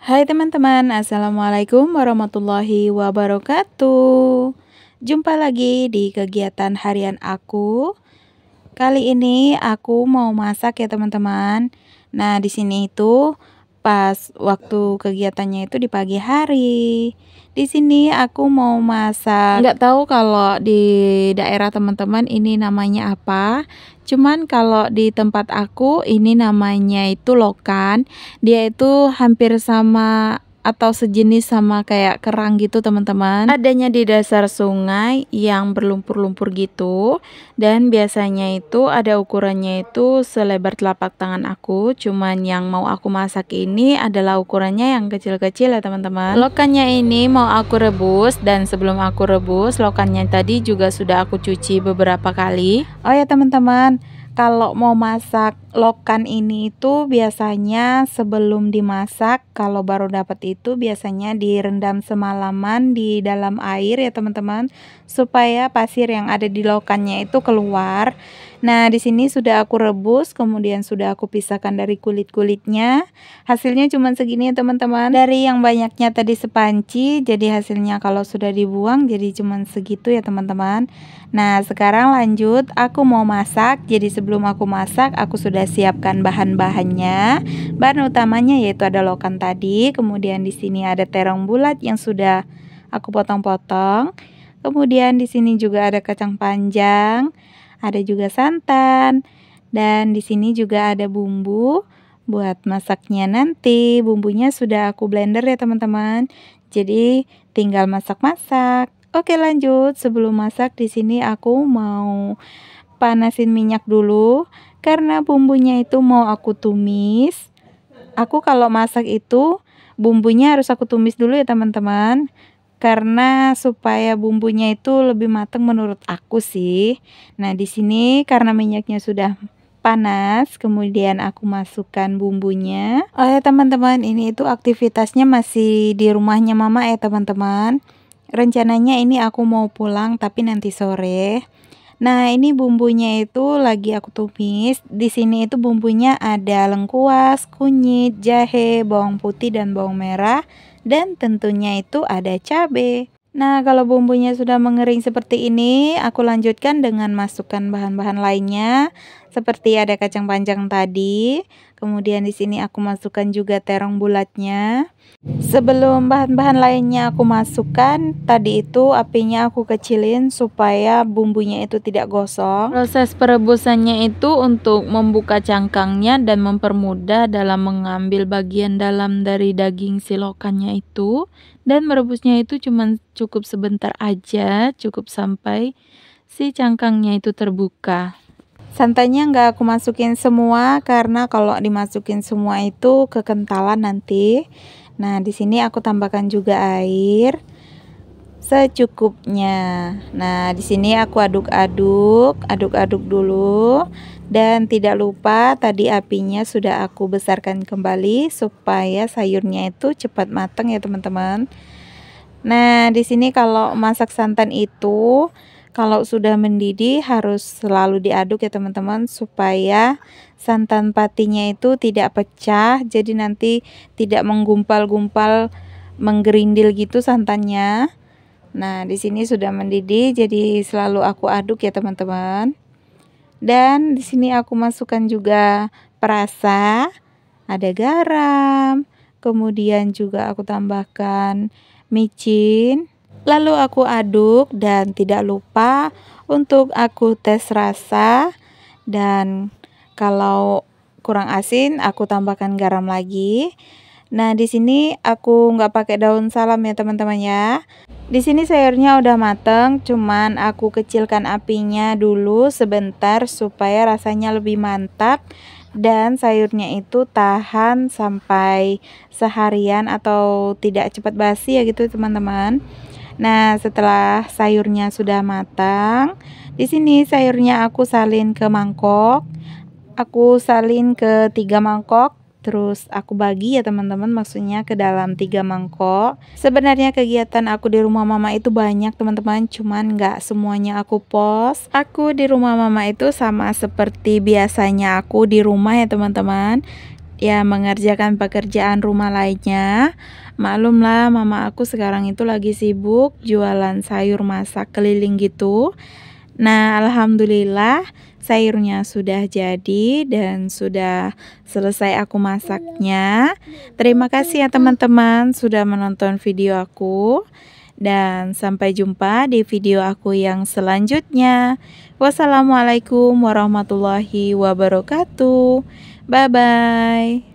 Hai teman-teman, Assalamualaikum warahmatullahi wabarakatuh Jumpa lagi di kegiatan harian aku Kali ini aku mau masak ya teman-teman Nah di sini itu pas waktu kegiatannya itu di pagi hari. Di sini aku mau masak. Nggak tahu kalau di daerah teman-teman ini namanya apa. Cuman kalau di tempat aku ini namanya itu lokan. Dia itu hampir sama atau sejenis sama kayak kerang gitu teman-teman adanya di dasar sungai yang berlumpur-lumpur gitu dan biasanya itu ada ukurannya itu selebar telapak tangan aku cuman yang mau aku masak ini adalah ukurannya yang kecil-kecil ya teman-teman lokannya ini mau aku rebus dan sebelum aku rebus lokannya tadi juga sudah aku cuci beberapa kali oh ya teman-teman kalau mau masak lokan ini itu biasanya sebelum dimasak kalau baru dapat itu biasanya direndam semalaman di dalam air ya teman-teman supaya pasir yang ada di lokannya itu keluar. Nah, di sini sudah aku rebus, kemudian sudah aku pisahkan dari kulit-kulitnya. Hasilnya cuma segini ya teman-teman. Dari yang banyaknya tadi sepanci, jadi hasilnya kalau sudah dibuang jadi cuma segitu ya teman-teman. Nah, sekarang lanjut aku mau masak. Jadi sebelum aku masak aku sudah sudah siapkan bahan-bahannya. Bahan utamanya yaitu ada lokan tadi, kemudian di sini ada terong bulat yang sudah aku potong-potong. Kemudian di sini juga ada kacang panjang, ada juga santan, dan di sini juga ada bumbu buat masaknya nanti. Bumbunya sudah aku blender ya teman-teman. Jadi tinggal masak-masak. Oke lanjut, sebelum masak di sini aku mau panasin minyak dulu karena bumbunya itu mau aku tumis. Aku kalau masak itu bumbunya harus aku tumis dulu ya teman-teman karena supaya bumbunya itu lebih matang menurut aku sih. Nah, di sini karena minyaknya sudah panas, kemudian aku masukkan bumbunya. Oh ya teman-teman, ini itu aktivitasnya masih di rumahnya mama ya teman-teman. Rencananya ini aku mau pulang tapi nanti sore. Nah, ini bumbunya itu lagi aku tumis. Di sini itu bumbunya ada lengkuas, kunyit, jahe, bawang putih dan bawang merah dan tentunya itu ada cabe. Nah, kalau bumbunya sudah mengering seperti ini, aku lanjutkan dengan masukkan bahan-bahan lainnya seperti ada kacang panjang tadi. Kemudian di sini aku masukkan juga terong bulatnya. Sebelum bahan-bahan lainnya aku masukkan, tadi itu apinya aku kecilin supaya bumbunya itu tidak gosong. Proses perebusannya itu untuk membuka cangkangnya dan mempermudah dalam mengambil bagian dalam dari daging silokannya itu dan merebusnya itu cuma cukup sebentar aja, cukup sampai si cangkangnya itu terbuka. Santannya nggak aku masukin semua karena kalau dimasukin semua itu kekentalan nanti. Nah, di sini aku tambahkan juga air secukupnya. Nah, di sini aku aduk-aduk, aduk-aduk dulu dan tidak lupa tadi apinya sudah aku besarkan kembali supaya sayurnya itu cepat matang ya, teman-teman. Nah, di sini kalau masak santan itu kalau sudah mendidih harus selalu diaduk ya teman-teman supaya santan patinya itu tidak pecah. Jadi nanti tidak menggumpal-gumpal, menggerindil gitu santannya. Nah, di sini sudah mendidih jadi selalu aku aduk ya teman-teman. Dan di sini aku masukkan juga perasa, ada garam, kemudian juga aku tambahkan micin Lalu aku aduk dan tidak lupa untuk aku tes rasa dan kalau kurang asin aku tambahkan garam lagi. Nah, di sini aku nggak pakai daun salam ya teman-teman ya. Di sini sayurnya udah mateng, cuman aku kecilkan apinya dulu sebentar supaya rasanya lebih mantap dan sayurnya itu tahan sampai seharian atau tidak cepat basi ya gitu teman-teman. Nah, setelah sayurnya sudah matang, di sini sayurnya aku salin ke mangkok. Aku salin ke tiga mangkok terus aku bagi ya teman-teman maksudnya ke dalam tiga mangkok sebenarnya kegiatan aku di rumah mama itu banyak teman-teman cuman nggak semuanya aku post aku di rumah mama itu sama seperti biasanya aku di rumah ya teman-teman ya mengerjakan pekerjaan rumah lainnya. Maklumlah mama aku sekarang itu lagi sibuk jualan sayur masak keliling gitu. Nah, alhamdulillah sayurnya sudah jadi dan sudah selesai aku masaknya. Terima kasih ya teman-teman sudah menonton video aku. Dan sampai jumpa di video aku yang selanjutnya. Wassalamualaikum warahmatullahi wabarakatuh. Bye-bye.